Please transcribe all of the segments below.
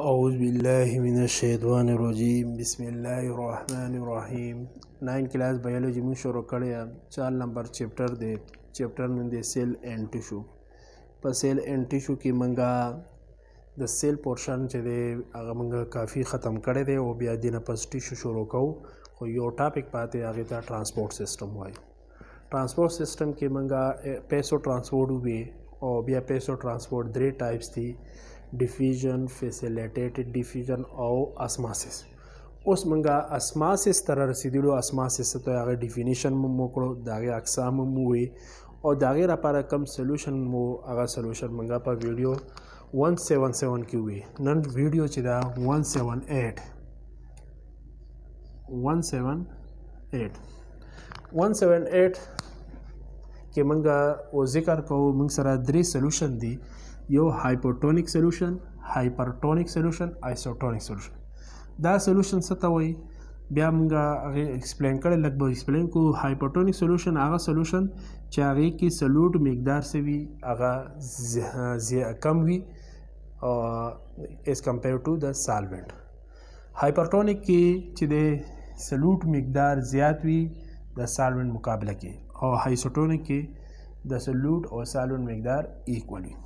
أعوذ بالله من الشیطان الرجیم بسم الله الرحمن الرحیم 9 کلاس بایولوژي موږ شروع کړی چار نمبر چپټر دی چپټر نوم دی سیل اینډ ټیشو په سیل اینډ ټیشو کې منګه د سیل پورشن چې دی هغه منګه کافی ختم کړی دی او بیا دینه پس ټیشو شروع کوو خو یو ټاپک پاتې هغه ته ترانسپورت سیستم وایي ترانسپورت سیستم کې منګه پیسو ترانسپورت وی او بیا پیسو ترانسپورت درې ټایپس دي diffusion facilitated diffusion او osmosis اوس منګه اسماسس تر رسیدلو اسماسس ته هغه ډیفینیشن مو کړو دا غي اقسام مو وي او دا غي لپاره کم سولوشن مو هغه سولوشن منګه په ویډیو 177 کې وي نن ویډیو چې دا 178 178 178 کې منګه او ذکر کوو موږ سره درې سولوشن دي یو هایپوټونیک سولوشن هایپرټونیک سولوشن آیسوټونیک سولوشن دا سولوشن څه ته وایي بیا موږ هغه ایکسپلین کړل لکه به ایکسپلین کو هایپرټونیک سولوشن هغه سولوشن چې هغه کې سلوټ مقدار څه وي هغه زیات کم وي as compared to the solvent هایپرټونیک کې چې د سلوټ مقدار زیات وي د سالونټ مقابله کې او هایسوټونیک کې د سلوټ او سالونټ مقدار ایکوال وي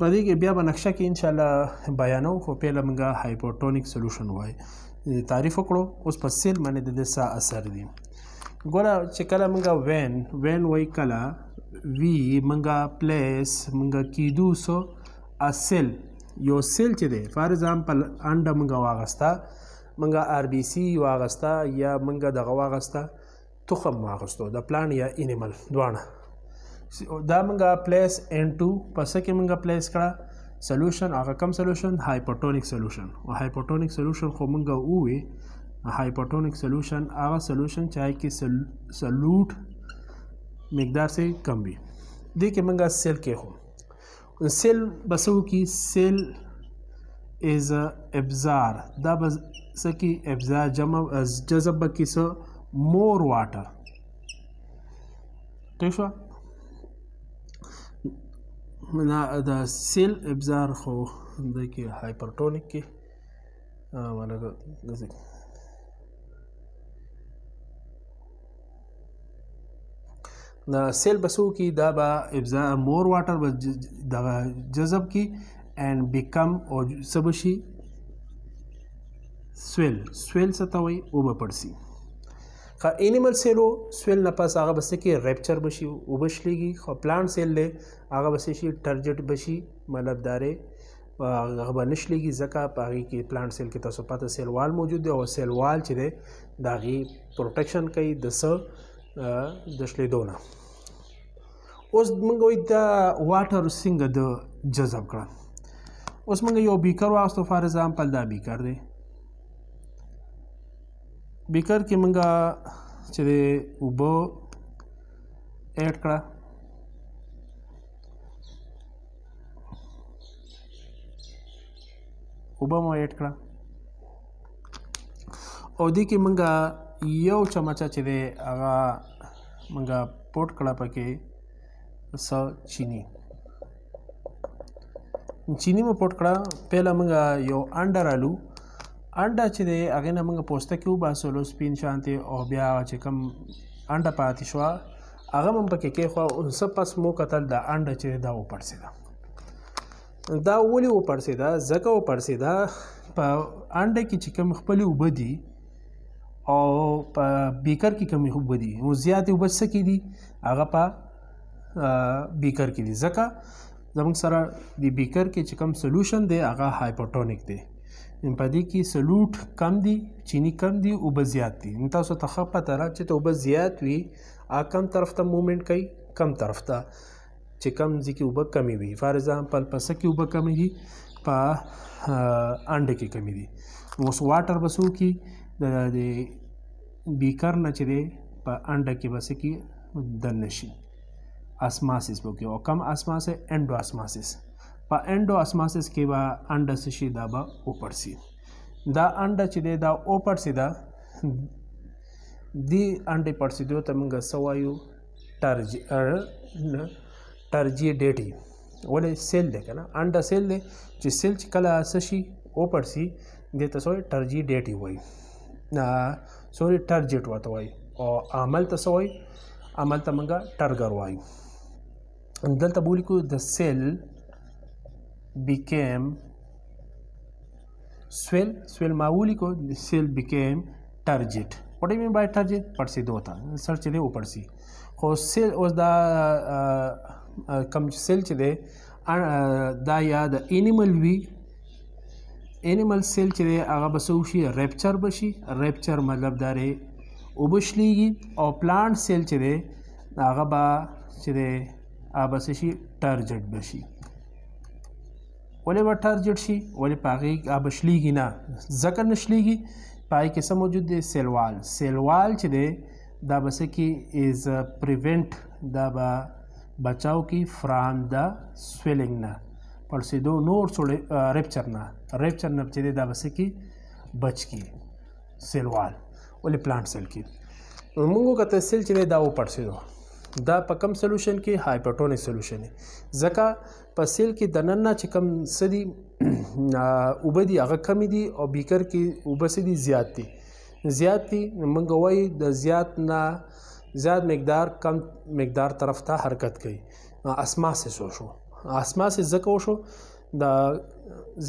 په دې کې بیا به نقشه کې ان شاء الله بیانو خو په لمغه هایپوټونیک سولوشن وای تعریف کړو اوس په سیل باندې د دې اثر دی ګوره چې کله موږ وین وین وای کله وی موږ پلیس موږ کیدو سو ا سیل یو سیل چې دی فار ایگزامپل انډه موږ واغستا موږ ار بی سی واغستا یا موږ دغه واغستا تخم واغستو د پلان یا انیمل دوانه دا منګه پلیس n2 په سکه منګه پلیس کړه سولوشن هغه کم سولوشن هایپوټونیک سولوشن او هایپوټونیک سولوشن خو منګه وې هایپوټونیک سولوشن هغه سولوشن چې کې سلوټ مقدار سے کم وي دې کې منګه سیل کې هو سیل بسو کې سیل از ابزار دا بس سکی ابزار جمع جذب کې سو مور واټر ٹھیک شو نه د سیل ابزار خو د کې هایپرټونیک کې ملګر داسې د سیل بسو کې دا به ابزار مور واټر به دغه جذب کی اینڈ بیکم او سبشي سویل سویل څه ته وایي اوبه پړسي که انیمل سیلو سویل نه پس هغه بس کې ریپچر بشي او بشلېږي خو پلانټ سیل له هغه بس شي ټرجټ بشي مطلب دارې هغه بنشلېږي ځکه په هغه کې پلانټ سیل کې تاسو پته سیل وال موجود دی او سیل وال چې دی دا غي پروټیکشن کوي د س د شلېدونه اوس موږ وي دا واټر سنگ د جذب کړه اوس موږ یو بیکر واستو فار ایگزامپل دا بیکر دی بیکر کې مونږه چې د اوبه ایډ کړه اوبه مو ایډ کړه او دې کې مونږه یو چمچه چې دی هغه مونږه پټ کړه پکې س چینی چینی مو پټ کړه پهلا مونږه یو انډر آلو انډه چې دی هغې نه موږ پوستکي وباسلو سپین شانتې او بیا چې کوم انډه پاتې شوه هغه هم پکې کېښوه څه پس مو کتل دا انډه چې دا وپړسېده دا ولې و پړسېدا زکه و پړسېدا په انډه کې چې کوم خپل وبدي او په بیکر کې کوم وبدي نو زیات وبس کې دي هغه په بیکر کې دي زکه زموږ سره د بیکر کې چې کوم سولوشن دی هغه هایپوټونیک دی ان په دې کې سلوټ کم دي چینی کم دي او بزیات دي ان تاسو ته خپه تر چې ته وبزیات وي ا کم طرف ته موومېنټ کوي کم طرف ته چې کم ځکه وب کمی وي فار ایگزامپل پسه کې وب کمی دي په انډه کې کمی دي اوس واټر بسو کې د بیکر نه چې دی په انډه کې بس کې دن نشي اسماسیس وکي او کم اسماسه انډو اسماسیس په انډو اسماسس کې به انډه څه شي دا به وپړسي دا انډه چې دی دا وپړسي ده دی انډې پړسېدو ته موږ څه وایو ټرجیډیټي ولې سیل دی که نه انډه سیل دی چې سیل چې کله څه شي وپړسي دې ته سوری ټرجیډیټي وایي سوری ټرجیټ ورته وایي او عمل ته څه وایي عمل ته موږ ټرګر وایو دلته بولیکو د سیل became swell swell معمولی کو swell became turgid what do you mean by turgid پړسي دو تا سر چې دی او پړسي خو سیل اوس دا کم سیل چې دی دا یا د انیمل وی انیمل سیل چې دی هغه بسو شي ریپچر بشي ریپچر مطلب داري وبشليږي او پلانټ سیل چې دی هغه با چې دی هغه بس شي ټارجټ بشي ولې وټارجټ شي ولې پاغې ابشلیږي نه ځکه نشلیږي پای کې سم موجود دی سیلوال سیلوال چې دی دا بس کې از پریونټ دا با بچاو کی فرام دا سویلینګ نه پړسېدو نور څوړې ریپچر نه ریپچر نه چې دی دا بس کې بچ کی سیلوال ولې پلانټ سیل کې موږ کته سیل چې دی دا و پړسېدو دا په کم سولوشن کې هایپرټونیک سولوشن ځکه په سیل کې د نن چې کم سدي اوبه دي هغه کم دي او بیکر کې اوبه سدي زیات دي زیات دي موږ وایي د زیات نه زیات مقدار کم مقدار طرف ته حرکت کوي اسما سے سو شو اسما سے زکه شو د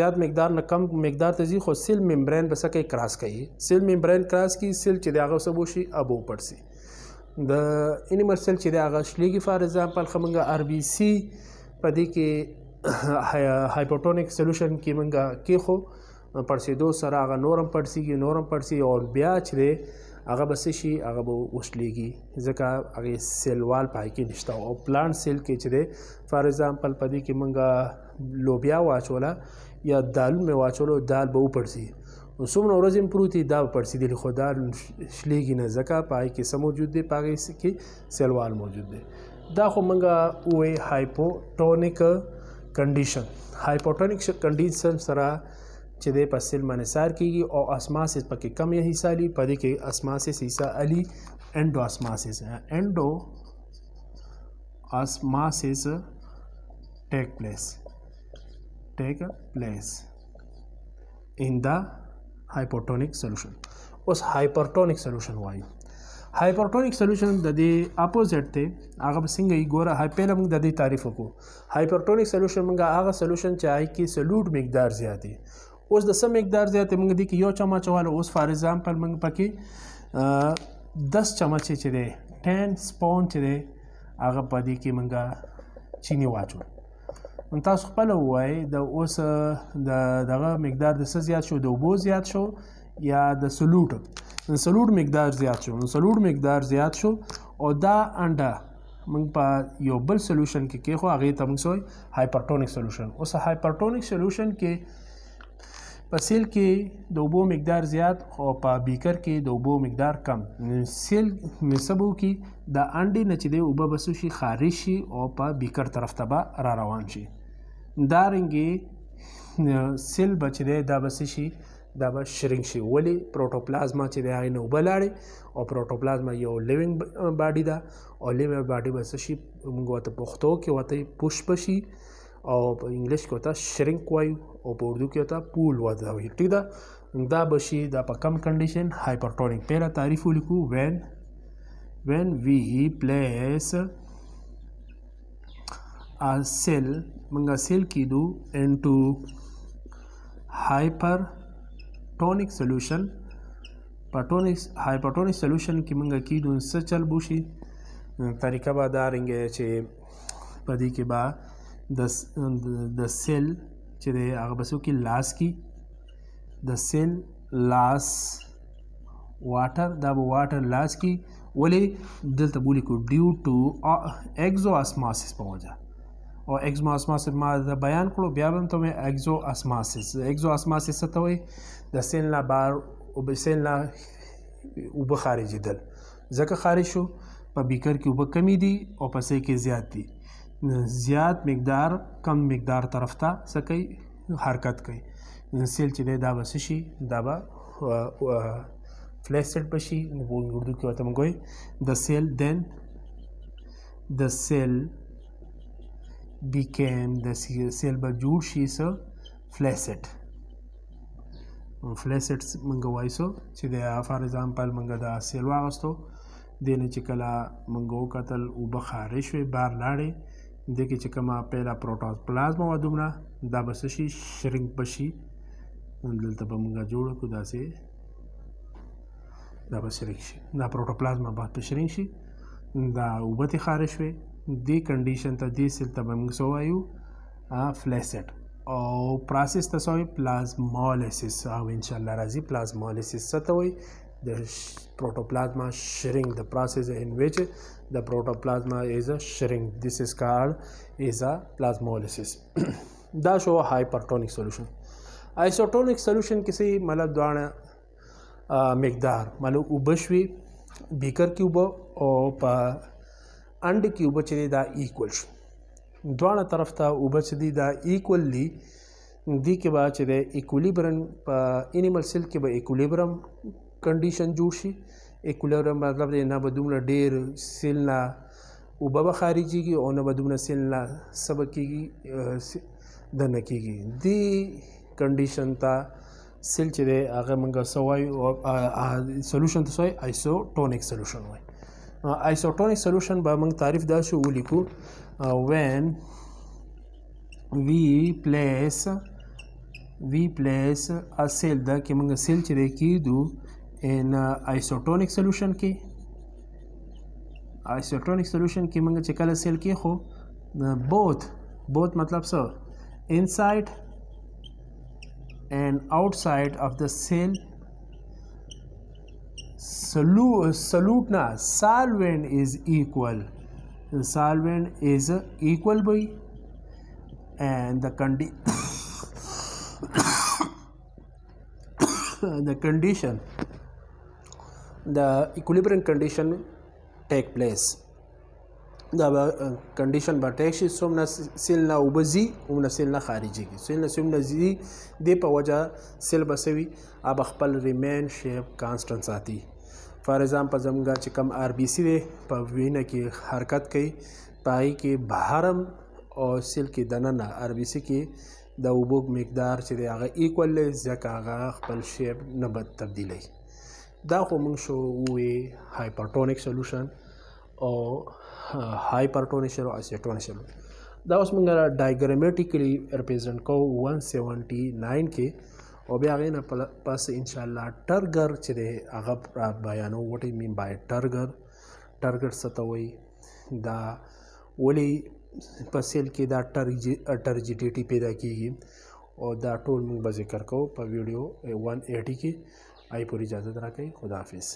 زیات مقدار نه کم مقدار ته ځي خو سیل ممبرین بسکه کراس کوي سیل ممبرین کراس کی سیل چې دغه سبوشي ابو پړسي د انیمرسل چې د هغه شلیږي فار ایگزامپل خمنګ ار بی سی په دې کې هایپوټونیک سولوشن کې منګه کې خو پرسیدو سره هغه نورم پرسیږي نورم پرسی او بیا چې هغه بس شي هغه به وشلیږي ځکه هغه سیل وال پای کې نشته او پلانټ سیل کې چې دی فار ایگزامپل په دې کې منګه لوبیا واچولا یا دالو مې واچولو دال به وپړسي څومره ورځې پروتې دا پړسېدلې خو دا شلیږي نه ځکه په هغې کې څه موجود دی په هغې کې سیلوال موجود دی دا خو مونږه وې هایپوټونیک کنډیشن هایپوټونیک کنډیشن سره چې د پسل منصار کیږي او اسماسس پکې کم یا حصہ لی پدې کې اسماسس حصہ علی انډو اسماسس انډو اسماسس ټیک پلیس ټیک پلیس ان دا هایپرټونیک سولوشن اوس هایپرټونیک سولوشن وایي هایپرټونیک سولوشن د دې اپوزټ ته هغه څنګه یې ګوره هایپل موږ د دې تعریف وکړو هایپرټونیک سولوشن موږ هغه سولوشن چې هاي کې سلوټ مقدار زیات دی اوس د سم مقدار زیات موږ دي کې یو چمچ واله اوس فار ایگزامپل موږ پکې 10 چمچ چې دی 10 سپون چې دی هغه پدې کې موږ چینی واچو نو تاسو خپل وای د اوس د دغه مقدار د څه زیات شو د اوبو زیات شو یا د سلوټ نو سلوټ مقدار زیات شو نو سلوټ مقدار زیات شو او دا انډه موږ په یو بل سولوشن کې کې خو هغه ته موږ سوې هایپرټونیک سولوشن اوس هایپرټونیک سولوشن کې په سیل کې د اوبو مقدار زیات او په بیکر کې د اوبو مقدار کم سیل نسبو کې د انډې نه چې د اوبه بسو شي خارج شي او په بیکر طرف ته به را روان شي دارنګې سیل به چې دی دا به څه شي دا به شرنګ شي ولی پروټوپلازما چې دی هغې نه اوبه لاړې او پروټوپلازما یو لیونګ باډي ده او لیونګ باډي به څه شي موږ ورته پښتو کې ورته پوشپ شي او په انګلیش کې ورته شرنګ وایو او په اردو کې ورته پول وده وایي ټیک ده دا به شي دا په کم کنډیشن هایپرټونیک پهلا تعریف ولیکو وین when we place are cell manga cell kidu into hypertonic solution پټونیک هایپرټونیک سولوشن کې موږ کې دون څه چل بوشي طریقه به دا رنګه چې پدې کې با د د سیل چې د هغه بسو کې لاس کې د سیل لاس واټر دا به واټر لاس کې ولې دلته بولی کو ډیو ټو اګزو اسماسس په وجه او اگزما اسماسس ما د بیان کړو بیا به ته اگزو اسماسس اگزو اسماسس ته وي د سیل لا بار او به سیل لا او به خارجېدل ځکه خارج شو په بیکر کې وب کمی دي او پسې کې زیات دي زیات مقدار کم مقدار طرف ته سکی حرکت کوي سیل چې دا بس شي دا به فلیسټ بشي نو په اردو کې وته موږ د سیل دین د سیل became the cell به جوړ شي سو فلیسټ فلیسټ مونږ وایسو چې د فار ایگزامپل مونږ د سیل واغستو دنه چې کله مونږ وکتل او به خارج شوی بار لاړې د کې چې کما پیلا پروټوپلازم و دومره دا بس شي شرینګ بشي دلته به مونږ جوړ کو داسې دا به شرینګ شي دا پروټوپلازم به شرینګ شي دا وبته خارج شوی دې کنډیشن ته دې سیل ته به موږ څه وایو فلیسټ او پروسس ته سوی پلازمولیسس او ان شاء الله راځي پلازمولیسس څه ته وایي د protoplasma shrinking the process in which the protoplasm is shrink this is called is a plasmolysis دا شو hypertonic solution isotonic solution کسی مطلب دوانه مقدار مطلب وبشوي بیکر کې وب او په انډ کې اوبه چې دا ایکول شو دواړه طرف ته اوبه چې دا ایکول دي دې کې به چې د ایکولیبرم په انیمل سیل کې به ایکولیبرم کنډیشن جوړ شي ایکولیبرم مطلب دی نه به دومره ډېر سیل نه اوبه به خارجيږي او نه به دومره سیل نه سبق کېږي د نه کېږي دې کنډیشن ته سیل چې دی هغه موږ سوای او سولوشن ته سوای آیسوټونیک سولوشن وایي isotonic solution به موږ تعریف داسې ولیکو when we place we place a cell دا کې موږ سیل چې دی کېږدو ان آیسوټونیک سولوشن کې آیسوټونیک سولوشن کې موږ چې کله سیل کې خو بوث بوث مطلب څه انسایډ and outside of the cell solute na solvent is equal solvent is equal by and the condi the condition the equilibrium condition take place دا کنډیشن به ټیک شي څومره سیل نه وبزي ومنه سیل نه خارجيږي سیل نه څومره زی د په وجه سیل بسوي اب خپل ریمین شیپ کانسټنټ ساتي فار ایگزامپل زمونږه چې کم آر بي سي دی په وینه کې حرکت کوي پای کې بهرم او سیل کې دننه آر بي سي کې د اوبو مقدار چې دی هغه ایکوال ځکه هغه خپل شیپ نه بد تبدیلی دا خو موږ شو وی هایپرټونیک سولوشن او هایپرټونیک او اسیټونیک سولوشن دا اوس موږ ډایګرامیټیکلی ریپرزینټ کوو 179 کې او بیا غینه پس ان شاء الله ټرګر چې دی هغه را بیانو وټ مین بای ټرګر ټرګر ستوي دا ولی په سیل کې دا ټرجیډیټي پیدا کیږي او دا ټول موږ به ذکر کوو په ویډیو 180 کې آی پوری اجازه درکې خداحافظ